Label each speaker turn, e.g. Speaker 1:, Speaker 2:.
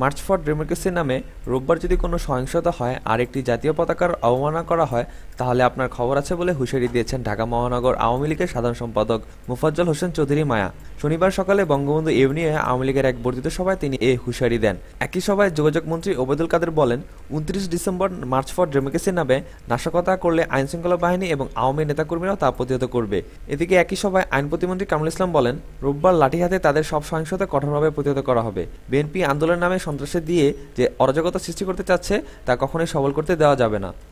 Speaker 1: March for democracy নামে রোববার যদি কোনো সহিংসতা হয় আর একটি জাতীয় পতাকার অবমাননা করা হয় তাহলে আপনার খবর আছে বলে হুঁশিয়ারি দিয়েছেন ঢাকা মহানগর আওয়ামী লীগের সাধারণ সম্পাদক মুফাজ্জল হোসেন চৌধুরী মায়া শনিবার সকালে বঙ্গবন্ধু ইউনিয়ে আওয়ামী লীগের এক বর্ধিত সভায় তিনি এ হুঁশিয়ারি দেন একই সভায় যোগাযোগ মন্ত্রী ওবেদুল কাদের বলেন উনত্রিশ ডিসেম্বর মার্চ ফর ডেমোক্রেসি নামে নাশকতা করলে আইনশৃঙ্খলা বাহিনী এবং আওয়ামী নেতাকর্মীরাও তা প্রতিহত করবে এদিকে একই সভায় আইন প্রতিমন্ত্রী কামরুল ইসলাম বলেন রোববার লাঠি হাতে তাদের সব সহিংসতা কঠোরভাবে প্রতিহত করা হবে বিএনপি আন্দোলনের নামে সন্ত্রাসে দিয়ে যে অরাজকতা সৃষ্টি করতে চাচ্ছে তা কখনোই সবল করতে দেওয়া যাবে না